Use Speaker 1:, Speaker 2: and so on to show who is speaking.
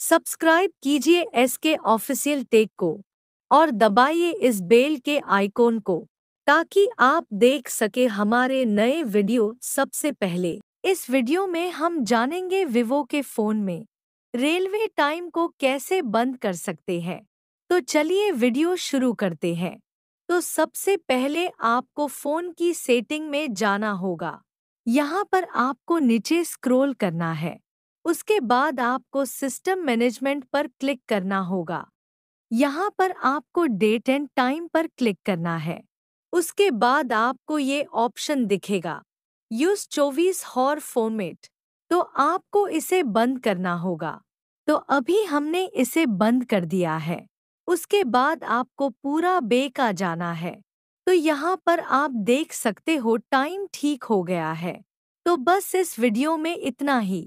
Speaker 1: subscribe कीजिए S के official take को और दबाइए इस बेल के आइकॉन को ताकि आप देख सके हमारे नए वीडियो सबसे पहले इस वीडियो में हम जानेंगे विवो के फोन में रेलवे टाइम को कैसे बंद कर सकते हैं तो चलिए वीडियो शुरू करते हैं तो सबसे पहले आपको फोन की सेटिंग में जाना होगा यहाँ पर आपको नीचे स्क्रॉल करना है उसके बाद आपको सिस्टम मैनेजमेंट पर क्लिक करना होगा यहाँ पर आपको डेट एंड टाइम पर क्लिक करना है उसके बाद आपको ये ऑप्शन दिखेगा यूज चौबीस हॉर फॉर्मेट तो आपको इसे बंद करना होगा तो अभी हमने इसे बंद कर दिया है उसके बाद आपको पूरा बेक आ जाना है तो यहाँ पर आप देख सकते हो टाइम ठीक हो गया है तो बस इस वीडियो में इतना ही